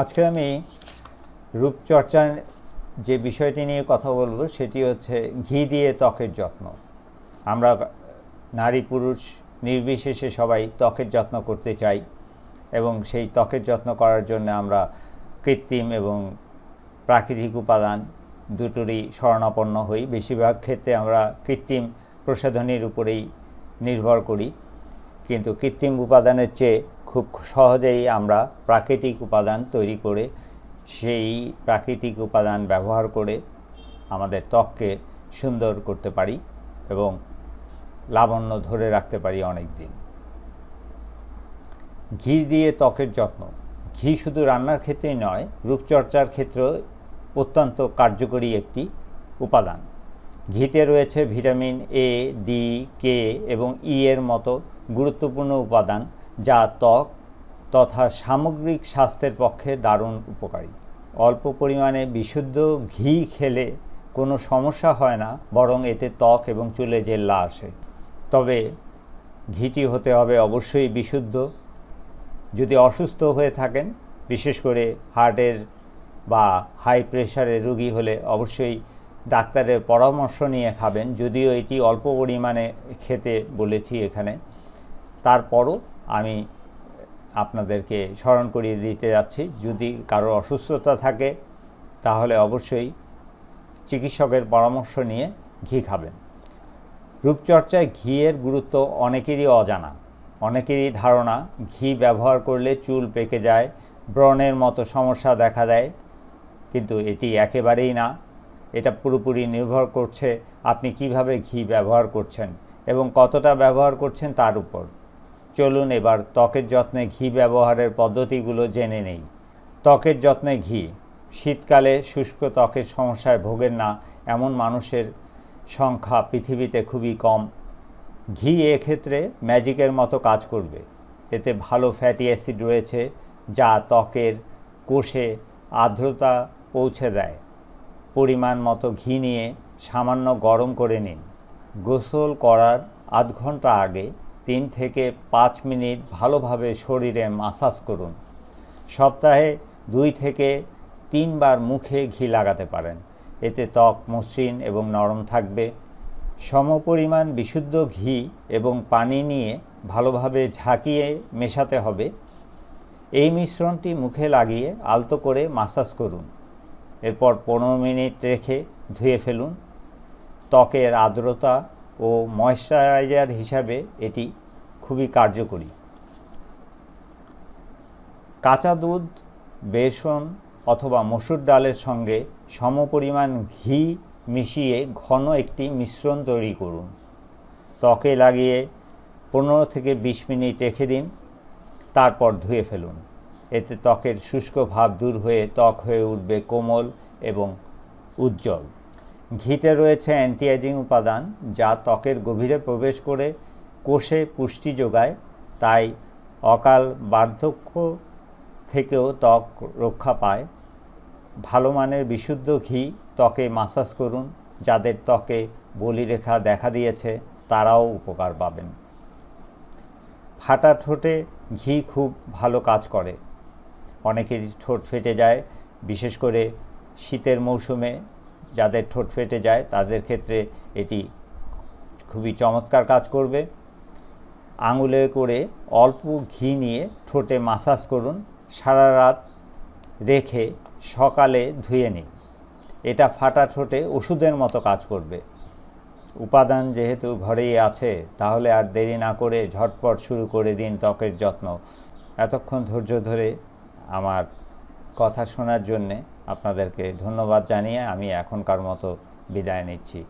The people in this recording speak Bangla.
আজকে আমি রূপচর্চার যে বিষয়টি নিয়ে কথা বলবো সেটি হচ্ছে ঘি দিয়ে ত্বকের যত্ন আমরা নারী পুরুষ নির্বিশেষে সবাই ত্বকের যত্ন করতে চাই এবং সেই ত্বকের যত্ন করার জন্য আমরা কৃত্রিম এবং প্রাকৃতিক উপাদান দুটোরই শরণাপন্ন হই বেশিরভাগ ক্ষেত্রে আমরা কৃত্রিম প্রসাধনীর উপরেই নির্ভর করি কিন্তু কৃত্রিম উপাদানের চেয়ে খুব সহজেই আমরা প্রাকৃতিক উপাদান তৈরি করে সেই প্রাকৃতিক উপাদান ব্যবহার করে আমাদের ত্বককে সুন্দর করতে পারি এবং লাবণ্য ধরে রাখতে পারি অনেক দিন ঘি দিয়ে ত্বকের যত্ন ঘি শুধু রান্নার ক্ষেত্রেই নয় রূপচর্চার ক্ষেত্রে অত্যন্ত কার্যকরী একটি উপাদান ঘিতে রয়েছে ভিটামিন এ ডি কে এবং ই e এর মতো গুরুত্বপূর্ণ উপাদান যা ত্বক তথা সামগ্রিক স্বাস্থ্যের পক্ষে দারুণ উপকারী অল্প পরিমাণে বিশুদ্ধ ঘি খেলে কোনো সমস্যা হয় না বরং এতে ত্বক এবং চুলে জেল্লা আসে তবে ঘিটি হতে হবে অবশ্যই বিশুদ্ধ যদি অসুস্থ হয়ে থাকেন বিশেষ করে হার্টের বা হাই প্রেশারের রুগী হলে অবশ্যই ডাক্তারের পরামর্শ নিয়ে খাবেন যদিও এটি অল্প পরিমাণে খেতে বলেছি এখানে তারপরও আমি আপনাদেরকে স্মরণ করিয়ে দিতে যাচ্ছি যদি কারো অসুস্থতা থাকে তাহলে অবশ্যই চিকিৎসকের পরামর্শ নিয়ে ঘি খাবেন রূপচর্চায় ঘিয়ের গুরুত্ব অনেকেরই অজানা অনেকেরই ধারণা ঘি ব্যবহার করলে চুল পেকে যায় ব্রণের মতো সমস্যা দেখা দেয় কিন্তু এটি একেবারেই না এটা পুরোপুরি নির্ভর করছে আপনি কিভাবে ঘি ব্যবহার করছেন এবং কতটা ব্যবহার করছেন তার উপর চলুন এবার ত্বকের যত্নে ঘি ব্যবহারের পদ্ধতিগুলো জেনে নেই ত্বকের যত্নে ঘি শীতকালে শুষ্ক ত্বকের সমস্যায় ভোগেন না এমন মানুষের সংখ্যা পৃথিবীতে খুবই কম ঘি এক্ষেত্রে ম্যাজিকের মতো কাজ করবে এতে ভালো ফ্যাটি অ্যাসিড রয়েছে যা ত্বকের কোষে আর্দ্রতা পৌঁছে দেয় পরিমাণ মতো ঘি নিয়ে সামান্য গরম করে নিন গোসল করার আধ ঘন্টা আগে তিন থেকে পাঁচ মিনিট ভালোভাবে শরীরে মাসাজ করুন সপ্তাহে দুই থেকে তিনবার মুখে ঘি লাগাতে পারেন এতে ত্বক মসৃণ এবং নরম থাকবে সমপরিমাণ বিশুদ্ধ ঘি এবং পানি নিয়ে ভালোভাবে ঝাঁকিয়ে মেশাতে হবে এই মিশ্রণটি মুখে লাগিয়ে আলতো করে মাসাজ করুন এরপর পনেরো মিনিট রেখে ধুয়ে ফেলুন ত্বকের আর্দ্রতা ও ময়শ্চারাইজার হিসাবে এটি খুবই কার্যকরী কাঁচা দুধ বেসন অথবা মসুর ডালের সঙ্গে সমপরিমাণ ঘি মিশিয়ে ঘন একটি মিশ্রণ তৈরি করুন ত্বকে লাগিয়ে পনেরো থেকে বিশ মিনিট রেখে দিন তারপর ধুয়ে ফেলুন এতে ত্বকের শুষ্ক ভাব দূর হয়ে ত্বক হয়ে উঠবে কোমল এবং উজ্জ্বল ঘিতে রয়েছে অ্যান্টিএজিং উপাদান যা ত্বকের গভীরে প্রবেশ করে কোষে পুষ্টি যোগায় তাই অকাল বার্ধক্য থেকেও ত্বক রক্ষা পায় ভালো মানের বিশুদ্ধ ঘি ত্বকে মাসাজ করুন যাদের ত্বকে বলিরেখা দেখা দিয়েছে তারাও উপকার পাবেন ফাটা ঠোঁটে ঘি খুব ভালো কাজ করে অনেকের ঠোঁট ফেটে যায় বিশেষ করে শীতের মৌসুমে যাদের ঠোঁট ফেটে যায় তাদের ক্ষেত্রে এটি খুবই চমৎকার কাজ করবে আঙুলে করে অল্প ঘি নিয়ে ঠোঁটে মাসাজ করুন সারা রাত রেখে সকালে ধুয়ে নিন এটা ফাটা ঠোঁটে ওষুধের মতো কাজ করবে উপাদান যেহেতু ঘরেই আছে তাহলে আর দেরি না করে ঝটপট শুরু করে দিন ত্বকের যত্ন এতক্ষণ ধৈর্য ধরে আমার কথা শোনার জন্যে আপনাদেরকে ধন্যবাদ জানিয়ে আমি এখনকার মতো বিদায় নিচ্ছি